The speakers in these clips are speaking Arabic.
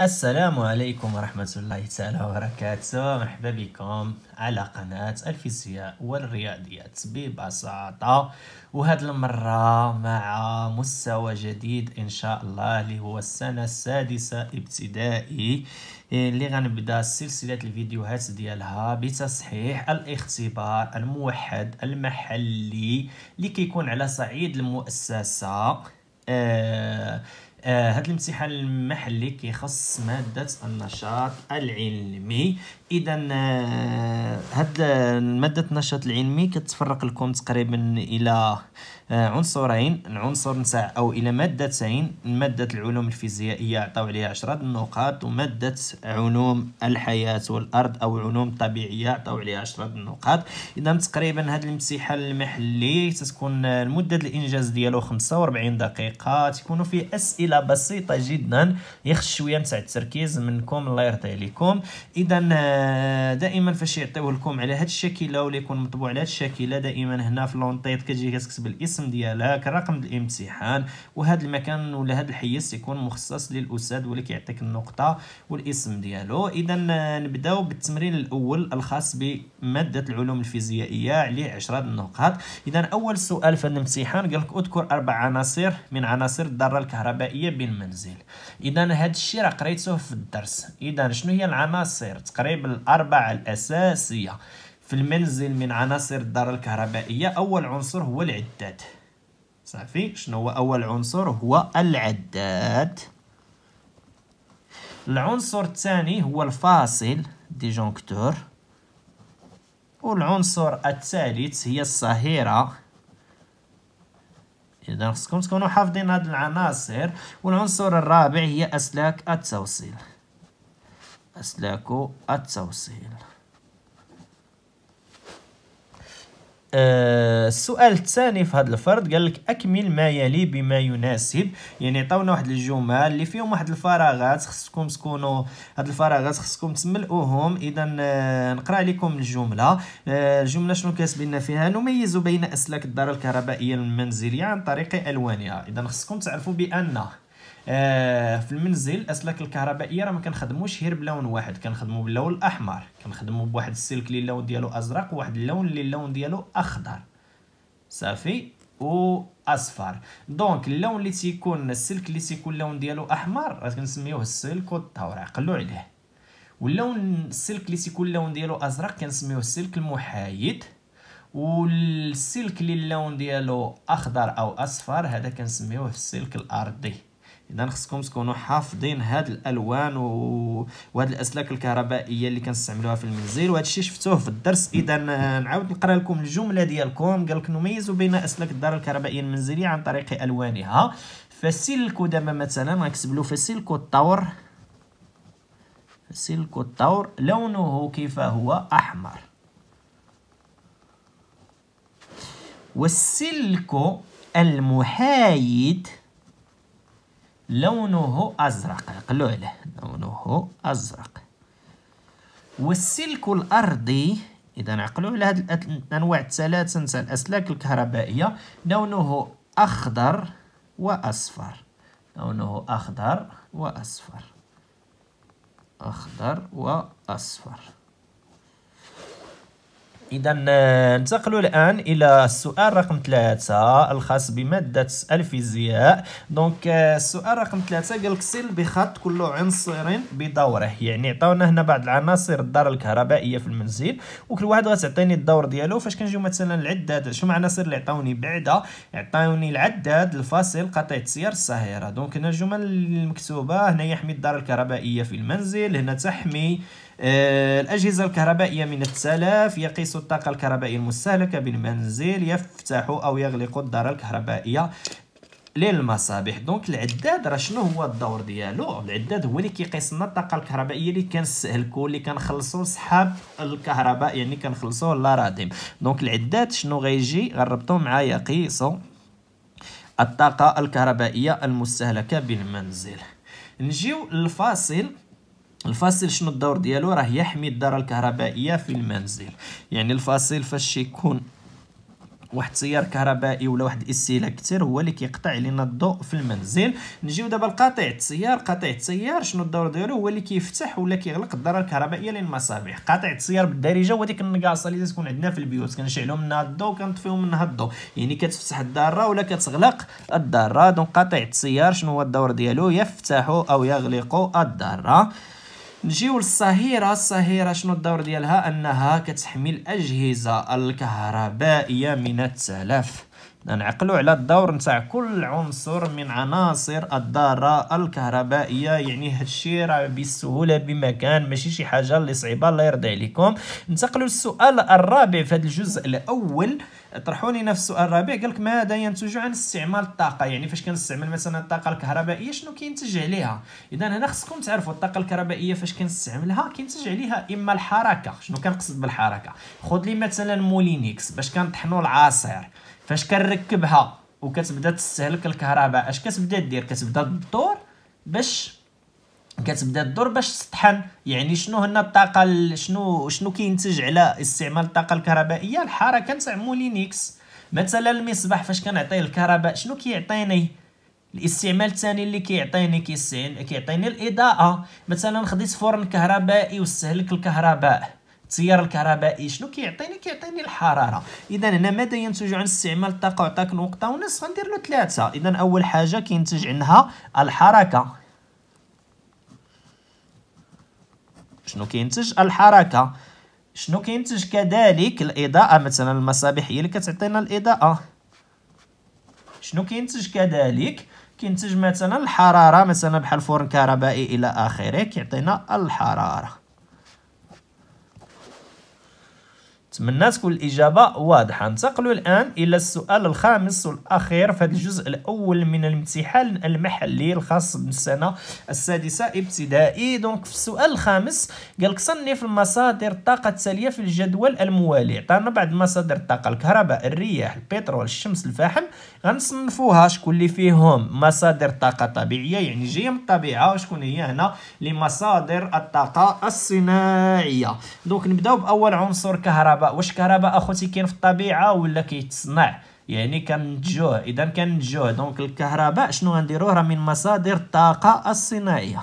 السلام عليكم ورحمة الله تعالى وبركاته مرحبا بكم على قناة الفيزياء والرياضيات ببساطة وهذه المرة مع مستوى جديد إن شاء الله اللي هو السنة السادسة ابتدائي اللي غنبدا سلسلة الفيديوهات ديالها بتصحيح الاختبار الموحد المحلي اللي كيكون على صعيد المؤسسة آه آه هذا الامتحان المحلي كيخص مادة النشاط العلمي إذا آه هاد مادة النشاط العلمي كتفرق لكم تقريبا إلى آه، عنصرين العنصر نتاع او الى مادتين ماده العلوم الفيزيائيه عطاو عليها 10 النقاط وماده علوم الحياه والارض او علوم الطبيعيه عطاو عليها 10 النقاط اذا تقريبا هذا الامتحان المحلي تتكون آه، المده الانجاز ديالو 45 دقيقه تكونوا فيه اسئله بسيطه جدا يخص شويه نتاع التركيز منكم الله يرضي عليكم اذا آه، دائما فاش يعطيوه لكم على هذا الشكل ولا يكون مطبوع على هذا الشكل دائما هنا في لونطيط كتجي كتكتب الاسم الاسم ديالها كرقم الامتحان وهذا المكان ولا هذا الحيز يكون مخصص للاستاذ واللي كيعطيك النقطه والاسم ديالو اذا نبداو بالتمرين الاول الخاص بماده العلوم الفيزيائيه عليه 10 النقاط اذا اول سؤال في الامتحان قال لك اذكر اربع عناصر من عناصر الذره الكهربائيه بالمنزل اذا هذا الشيء راه قريته في الدرس اذا شنو هي العناصر تقريبا الاربعه الاساسيه في المنزل من عناصر الدار الكهربائية أول عنصر هو العداد صافي شنو هو أول عنصر هو العداد العنصر الثاني هو الفاصل ديجونكتور والعنصر الثالث هي الصهيرة إذا خصكم تكونوا حافظين هاد العناصر والعنصر الرابع هي أسلاك التوصيل أسلاك التوصيل آه، السؤال الثاني في هذا الفرد قال لك اكمل ما يلي بما يناسب يعني عطاونا واحد الجمل اللي فيهم واحد الفراغات خصكم تكونوا هاد الفراغات خصكم تملؤوهم اذا آه، نقرا لكم الجمله آه، الجمله شنو كاتب لنا فيها نميز بين اسلاك الدار الكهربائيه المنزليه عن طريق الوانها اذا خصكم تعرفوا بان آه، في المنزل الاسلاك الكهربائيه راه ما كنخدموش غير بلون واحد كنخدموا باللون الاحمر كنخدموا بواحد السلك اللي اللون ديالو ازرق وواحد اللون اللي اللون ديالو اخضر صافي و اصفر دونك اللون اللي تيكون السلك اللي تيكون اللون ديالو احمر راه كنسميوه السلك كود قلو عليه واللون السلك اللي تيكون اللون ديالو ازرق كنسميوه السلك المحايد والسلك اللي اللون ديالو اخضر او اصفر هذا كنسميوه السلك الارضي اذا خصكم تكونوا حافظين هاد الالوان و... وهاد الاسلاك الكهربائيه اللي كنستعملوها في المنزل وهذا الشيء شفتوه في الدرس اذا نعاود نقرا لكم الجمله ديالكم قال لك نميز بين اسلاك الدار الكهربائيه المنزليه عن طريق الوانها فسلكو دابا مثلا غنكتب له فسلك الطور فسلكو الطور لونه كيف هو احمر والسلك المحايد لونه أزرق قلو عليه لونه أزرق والسلك الأرضي إذا نعقلوا على هاد الأنواع الثلاثة نتاع الأسلاك الكهربائية لونه أخضر وأصفر لونه أخضر وأصفر أخضر وأصفر إذا آه، ننتقل الآن إلى السؤال رقم ثلاثة الخاص بمادة الفيزياء دونك آه، السؤال رقم ثلاثة قال لك سل بخط كل عنصر بدوره يعني عطاونا هنا بعض العناصر الدار الكهربائية في المنزل وكل واحد غتعطيني الدور ديالو فاش كنجيو مثلا العداد شو العناصر اللي عطاوني بعدا عطاوني العداد الفاصل قطع التيار الصهيرة دونك هنا الجمل المكتوبة هنا يحمي الدار الكهربائية في المنزل هنا تحمي آه، الأجهزة الكهربائية من التلف يقيس الطاقة الكهربائية المستهلكة بالمنزل يفتح أو يغلق الدار الكهربائية للمصابيح دونك العداد راه شنو هو الدور ديالو العداد هو اللي كيقيس لنا الطاقه الكهربائيه اللي كنستهلكوا اللي كنخلصوا سحاب الكهرباء يعني كنخلصوه للرادم دونك العداد شنو غيجي غنربطو معايا قيسوا الطاقه الكهربائيه المستهلكه بالمنزل نجيو للفاصل الفاصل شنو الدور ديالو راه يحمي الدارة الكهربائية في المنزل يعني الفاصل فاش يكون واحد التيار كهربائي ولا واحد الاستهلاك كثير هو اللي كيقطع لنا الضوء في المنزل نجيو دابا القاطع التيار قاطع التيار شنو الدور ديالو هو اللي كيفتح ولا كيغلق الداره الكهربائيه للمصابيح قاطع التيار بالدارجه هو ديك النقاصه اللي تكون عندنا في البيوت كنشعلو منها الضوء وكنطفيو منها الضوء يعني كتفتح الداره ولا كتغلق الداره دونك قاطع التيار شنو هو الدور ديالو يفتح او يغلق الداره نجيو للصهيره الصهيره شنو الدور ديالها انها كتحمي الاجهزه الكهربائيه من التلف نعقلوا على الدور نتاع كل عنصر من عناصر الدارة الكهربائيه يعني هادشي راه بسهوله بمكان ماشي شي حاجه اللي صعيبه الله يرضي عليكم ننتقلوا للسؤال الرابع في هذا الجزء الاول طرحوا لي نفس السؤال الرابع قال لك ماذا ينتج عن استعمال الطاقه يعني فاش كنستعمل مثلا الطاقه الكهربائيه شنو كينتج عليها اذا هنا خصكم تعرفوا الطاقه الكهربائيه فاش كنستعملها كينتج عليها اما الحركه شنو كنقصد بالحركه خذ لي مثلا مولينيكس باش كنطحنوا العصير فاش كنركبها وكتبدا تستهلك الكهرباء اش كتبدا دير كتبدا تدور باش كتبدا الدور باش تطحن يعني شنو هنا الطاقه شنو شنو كينتج على استعمال الطاقه الكهربائيه الحركه نتاع لينكس مثلا المصباح فاش كنعطيه الكهرباء شنو كيعطيني الاستعمال الثاني اللي كيعطيني كيسين كيعطيني الاضاءه مثلا خديت فرن كهربائي واستهلك الكهرباء التيار الكهربائي شنو كيعطيني كيعطيني الحراره اذا هنا ماذا ينتج عن استعمال الطاقه عطاك نقطه ونص غندير له ثلاثه اذا اول حاجه كينتج عنها الحركه شنو كينتج الحركه شنو كينتج كذلك الاضاءه مثلا المصابيح هي اللي كتعطينا الاضاءه شنو كينتج كذلك كينتج مثلا الحراره مثلا بحال الفرن الكهربائي الى اخره كيعطينا الحراره نتمنى تكون الإجابة واضحة ننتقل الآن إلى السؤال الخامس والأخير في هذا الجزء الأول من الامتحان المحلي الخاص بالسنة السادسة ابتدائي دونك في السؤال الخامس قالك صنف المصادر الطاقة التالية في الجدول الموالي عطانا طيب، بعض مصادر الطاقة الكهرباء الرياح البترول الشمس الفحم غنصنفوها شكون اللي فيهم مصادر طاقة طبيعية يعني جاية من الطبيعة وشكون هي هنا لمصادر الطاقة الصناعية دونك نبداو بأول عنصر كهرباء الكهرباء واش الكهرباء اخوتي كاين في الطبيعه ولا كيتصنع يعني كنتجوه اذا كنتجوه دونك الكهرباء شنو غنديروه راه من مصادر الطاقه الصناعيه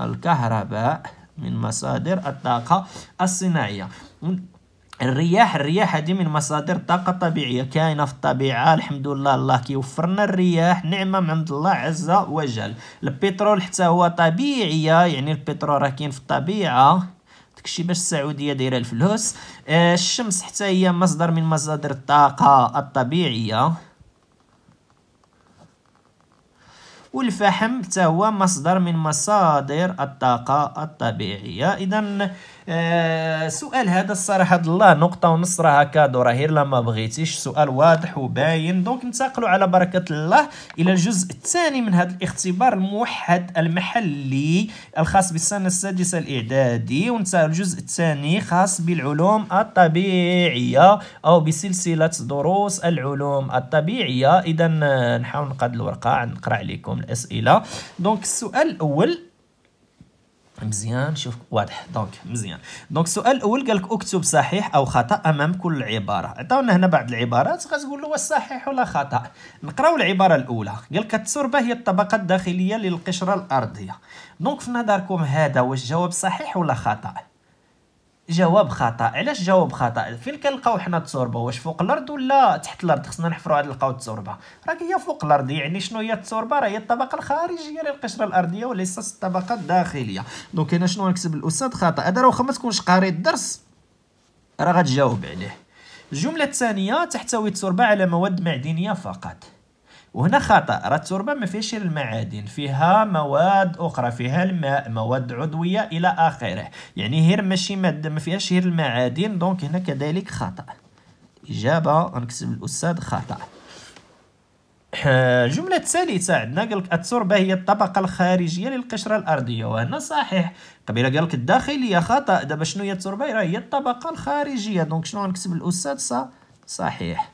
الكهرباء من مصادر الطاقه الصناعيه الرياح الرياح هذه من مصادر طاقه طبيعيه كاينه في الطبيعه الحمد لله الله كيوفرنا الرياح نعمه من عند الله عز وجل البترول حتى هو طبيعيه يعني البترول راه كاين في الطبيعه داكشي باش السعوديه دايره الفلوس آه الشمس حتى هي مصدر من مصادر الطاقه الطبيعيه والفحم حتى هو مصدر من مصادر الطاقه الطبيعيه اذا آه، سؤال هذا الصراحه الله نقطه ونص راها كادو راه غير ما بغيتيش سؤال واضح وباين دونك ننتقلوا على بركه الله الى الجزء الثاني من هذا الاختبار الموحد المحلي الخاص بالسنه السادسه الاعدادي وانت الجزء الثاني خاص بالعلوم الطبيعيه او بسلسله دروس العلوم الطبيعيه اذا آه، نحاول نقاد الورقه نقرا عليكم الاسئله دونك السؤال الاول مزيان شوف واضح دونك مزيان دونك السؤال الاول قال لك اكتب صحيح او خطا امام كل عباره عطاونا هنا بعض العبارات غتقول له واش صحيح ولا خطا نقراو العباره الاولى قال لك التربه هي الطبقه الداخليه للقشره الارضيه دونك في نظركم هذا واش جواب صحيح ولا خطا جواب خطا علاش جواب خطا فين كنلقاو حنا التربه واش فوق الارض ولا تحت الارض خصنا نحفروا عاد لقاو التربه راه هي فوق الارض يعني شنو هي التربه راه هي الطبقه الخارجيه للقشره الارضيه وليس الطبقه الداخليه دونك هنا شنو نكتب الاستاذ خطا هذا راه واخا ما تكونش قاري الدرس راه غتجاوب عليه الجمله الثانيه تحتوي التربه على مواد معدنيه فقط وهنا خطا راه التربه ما فيهاش المعادن فيها مواد اخرى فيها الماء مواد عضويه الى اخره يعني هير ماشي ماده ما فيهاش غير المعادن دونك هنا كذلك خطا اجابه نكتب الاستاذ خطا الجملة آه، ثالثه عندنا قال لك التربة هي الطبقة الخارجية للقشرة الأرضية وهنا صحيح قبيله قال لك الداخلية خطأ دابا شنو هي التربة هي الطبقة الخارجية دونك شنو غنكتب الأستاذ صحيح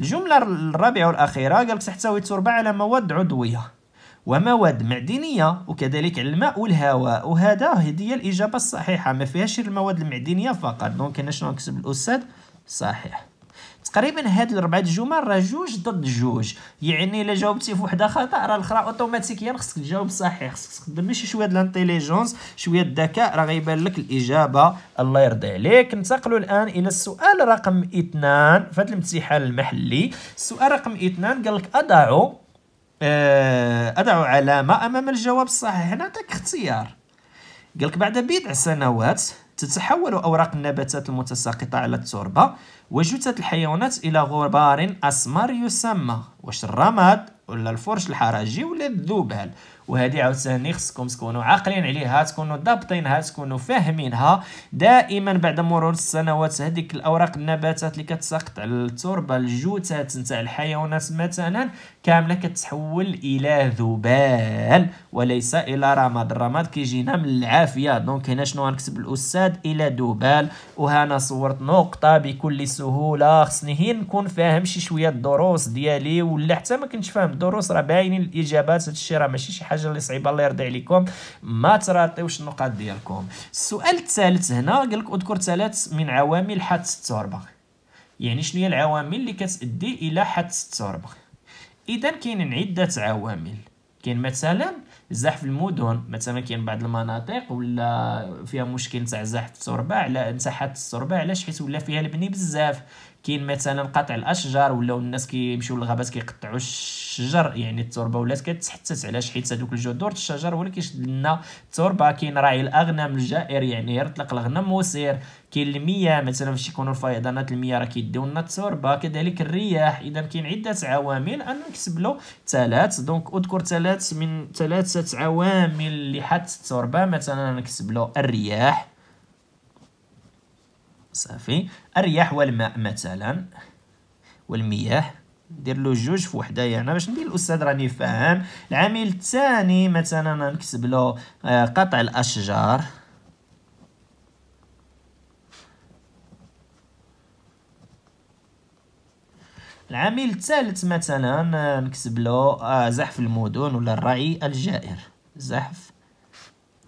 الجملة الرابعة والأخيرة قالك تحتوي التربة على مواد عضوية ومواد معدنية وكذلك الماء والهواء وهذا هي الإجابة الصحيحة ما فيهاش المواد المعدنية فقط دونك هنا شنو نكتب الأستاذ صحيح تقريبا هاد الربعه الجمل راه جوج ضد جوج يعني الا جاوبتي في وحده خطا راه الاخرى يعني اوتوماتيكيا خصك تجاوب صحيح خصك تخدم ماشي شويه د الانتيليجونس شويه الذكاء راه غيبان لك الاجابه الله يرضي عليك ننتقلوا الان الى السؤال رقم اثنان في هذا الامتحان المحلي السؤال رقم اثنان قال لك اضعوا آه، اضعوا علامة أمام الجواب الصحيح هنا نعطيك اختيار قال لك بعد بضع سنوات تتحول أوراق النباتات المتساقطة على التربة وجثث الحيوانات إلى غبار أسمر يسمى واش الرماد ولا الفرش الحرجي ولا الذبال وهذه عاوتاني خصكم تكونوا عاقلين عليها تكونوا ضابطينها تكونوا فاهمينها دائما بعد مرور السنوات هذيك الاوراق النباتات اللي كتسقط على التربه الجثث نتاع الحيوانات مثلا كامله كتحول الى ذبال وليس الى رماد الرماد كيجينا من العافيه دونك هنا شنو غنكتب الاستاذ الى ذبال وهنا صورت نقطه بكل سهوله خصني هي نكون فاهم شي شويه الدروس ديالي ولا حتى ما كنتش فاهم الدروس راه باينين الاجابات هادشي راه ماشي شي حاجه الحاجه اللي صعيبه الله يرضي عليكم ما تراطيوش النقاط ديالكم السؤال الثالث هنا قال لك اذكر ثلاث من عوامل حادث التربه يعني شنو هي العوامل اللي كتؤدي الى حادث التربه اذا كاين عده عوامل كاين مثلا الزحف المدن مثلا كاين بعض المناطق ولا فيها مشكل تاع زحف التربه على مساحات التربه علاش حيت ولا فيها البني بزاف كاين مثلا قطع الاشجار ولاو الناس كيمشيو للغابات كيقطعوا الشجر يعني التربه ولات كتحتت علاش حيت هذوك الجذور الشجر هو اللي كيشد لنا التربه كاين راعي الاغنام الجائر يعني يطلق الغنم مثير كاين المياه مثلا فاش يكونوا الفيضانات المياه راه كيديو لنا التربه كذلك الرياح اذا كاين عده عوامل ان نكسب له ثلاث دونك اذكر ثلاث من ثلاثه عوامل لحث التربه مثلا نكسب له الرياح صافي الرياح والماء مثلا والمياه دير له جوج في وحده يعني باش ندير الاستاذ راني فاهم العامل الثاني مثلا نكتب له آه، قطع الاشجار العامل الثالث مثلا آه، نكتب له آه، زحف المدن ولا الرعي الجائر زحف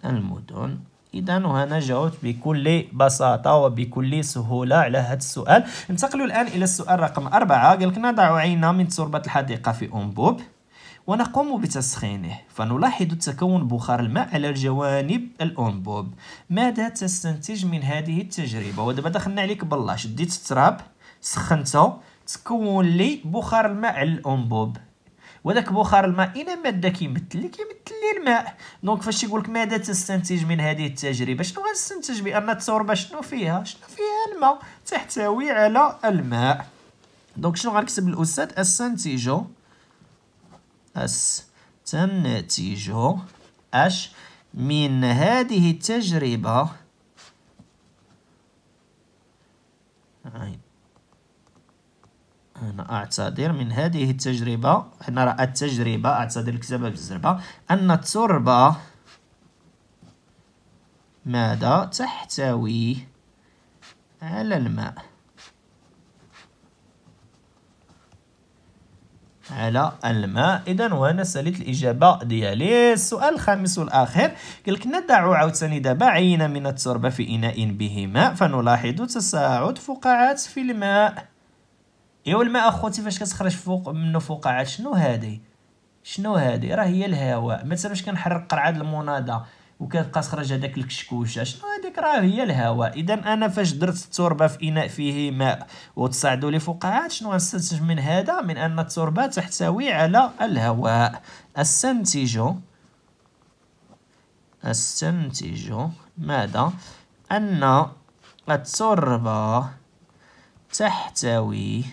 المدن اذا وهنا جاوبت بكل بساطه وبكل سهوله على هذا السؤال ننتقلوا الان الى السؤال رقم أربعة قال لك نضع عينه من تربه الحديقه في انبوب ونقوم بتسخينه فنلاحظ تكون بخار الماء على جوانب الانبوب ماذا تستنتج من هذه التجربه ودابا دخلنا عليك بالله شديت التراب سخنته تكون لي بخار الماء على الانبوب وذاك بخار الماء الى ماده كيمثل لي كيمثل لي الماء دونك فاش يقول لك ماذا تستنتج من هذه التجربه شنو غنستنتج بان التربه شنو فيها شنو فيها الماء تحتوي على الماء دونك شنو غنكتب الاستاذ استنتج استنتج اش من هذه التجربه أنا أعتذر من هذه التجربة راه التجربة أعتذر لك سبب الزربه أن التربة ماذا تحتوي على الماء على الماء اذا وانا ساليت الاجابه ديالي السؤال الخامس والاخير قال لك ندع عاوتاني دابا عينه من التربه في اناء به ماء فنلاحظ تساعد فقاعات في الماء ايوا الماء اخوتي فاش كتخرج فوق منه فقاعات شنو هادي شنو هادي راه هي الهواء مثلا فاش كنحرق قرعه المونادا وكتبقى تخرج هذاك الكشكوشه شنو هذيك راه هي الهواء اذا انا فاش درت التربه في اناء فيه ماء وتصعدوا لي فقاعات شنو غنستنتج من هذا من ان التربه تحتوي على الهواء استنتج استنتج ماذا ان التربه تحتوي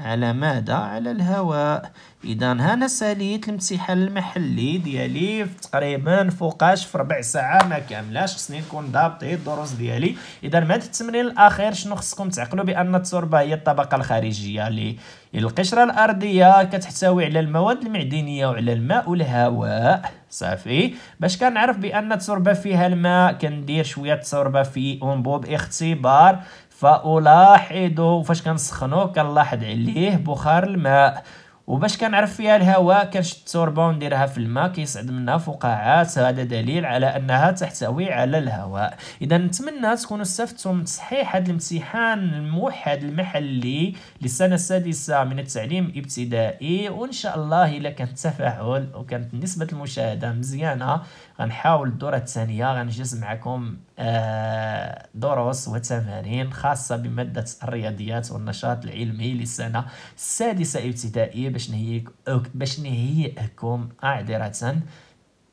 على ماذا على الهواء اذا هنا ساليت الامتحان المحلي ديالي تقريبا فوقاش في ربع ساعه ما كاملاش خصني نكون ضابطي الدروس ديالي اذا مع التمرين الاخير شنو خصكم تعقلوا بان التربه هي الطبقه الخارجيه للقشره القشره الارضيه كتحتوي على المواد المعدنيه وعلى الماء والهواء صافي باش كنعرف بان التربه فيها الماء كندير شويه التربه في انبوب اختبار فألاحظ فاش كنسخنو كنلاحظ عليه بخار الماء وباش كنعرف فيها الهواء كنشد التوربه ونديرها في الماء كيصعد منها فقاعات هذا دليل على انها تحتوي على الهواء اذا نتمنى تكونوا استفدتم من تصحيح هذا الامتحان الموحد المحلي للسنه السادسه من التعليم الابتدائي وان شاء الله الا كان تفاعل وكانت نسبه المشاهده مزيانه غنحاول الدوره الثانيه غنجلس معكم آه، دروس وتمارين خاصه بماده الرياضيات والنشاط العلمي للسنه السادسه ابتدائي باش نهيك باش نهيئكم أعذرة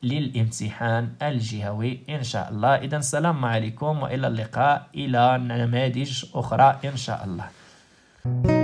للامتحان الجهوي إن شاء الله إذا السلام عليكم وإلى اللقاء إلى نماذج أخرى إن شاء الله